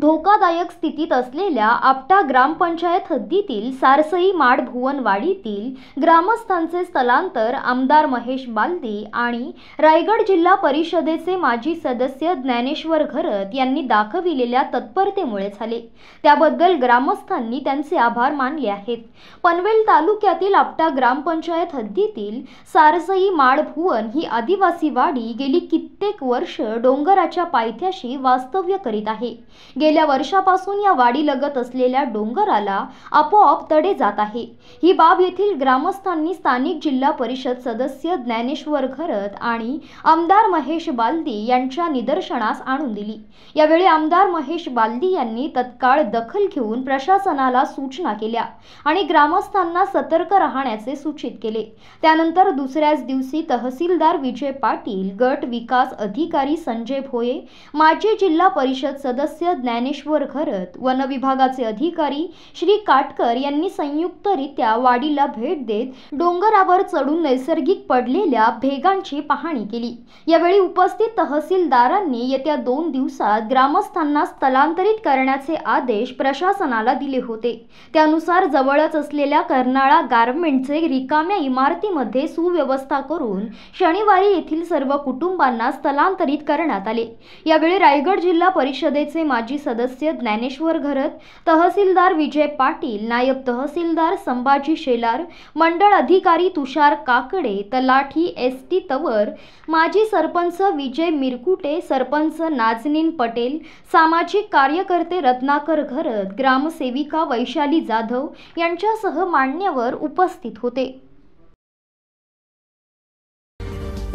धोकादायक स्थितीत असलेल्या आपटा ग्रामपंचायत हद्दीतील सारसई माड भुवनवाडीतील ग्रामस्थांचे स्थलांतर आमदार महेश बालदी आणि रायगड जिल्हा परिषदेचे माजी सदस्य ज्ञानेश्वर घरत यांनी दाखविलेल्या तत्परतेमुळे झाले त्याबद्दल ग्रामस्थांनी त्यांचे आभार मानले आहेत पनवेल तालुक्यातील आपटा ग्रामपंचायत हद्दीतील सारसई माड भुवन ही आदिवासी वाडी गेली कित्येक वर्ष डोंगराच्या पायथ्याशी वास्तव्य करीत आहे गेल्या वर्षापासून या वाडीलगत असलेल्या डोंगराला आपोआप तडे जात आहे ही बाब येथील ग्रामस्थांनी स्थानिक जिल्हा परिषद सदस्य ज्ञानेश्वर घरत आणि आमदार महेश बालदी यांच्या निदर्शनास आणून दिली यावेळी आमदार महेश बालदी यांनी तत्काळ दखल घेऊन प्रशासनाला सूचना केल्या आणि ग्रामस्थांना सतर्क राहण्याचे सूचित केले त्यानंतर दुसऱ्याच दिवशी तहसीलदार विजय पाटील गट विकास अधिकारी संजय भोये माजी जिल्हा परिषद सदस्य ज्ञानेश्वर घरत वन विभागाचे अधिकारी श्री काटकर यांनी संयुक्तरित्या वाडीला भेट देत डोंगरावर चढून नैसर्गिक पडलेल्या भेगांची पाहणी केली यावेळी उपस्थित तहसीलदारांनी येत्या दोन दिवसात ग्रामस्थांना स्थलांतरित करण्याचे आदेश प्रशासनाला दिले होते त्यानुसार जवळच असलेल्या कर्नाळा गारमेंटचे रिकाम्या इमारतीमध्ये सुव्यवस्था करून शनिवारी येथील सर्व कुटुंबांना स्थलांतरित करण्यात आले यावेळी रायगड जिल्हा परिषदेचे माजी सदस्य ज्ञानेश्वर घरत तहसीलदार विजय पाटील नायब तहसीलदार संभाजी शेलार मंडळ अधिकारी तुषार काकडे तलाठी एस टी तवर माजी सरपंच विजय मिरकुटे सरपंच नाजनीन पटेल सामाजिक कार्यकर्ते रत्नाकर घरत ग्रामसेविका वैशाली जाधव यांच्यासह मान्यवर उपस्थित होते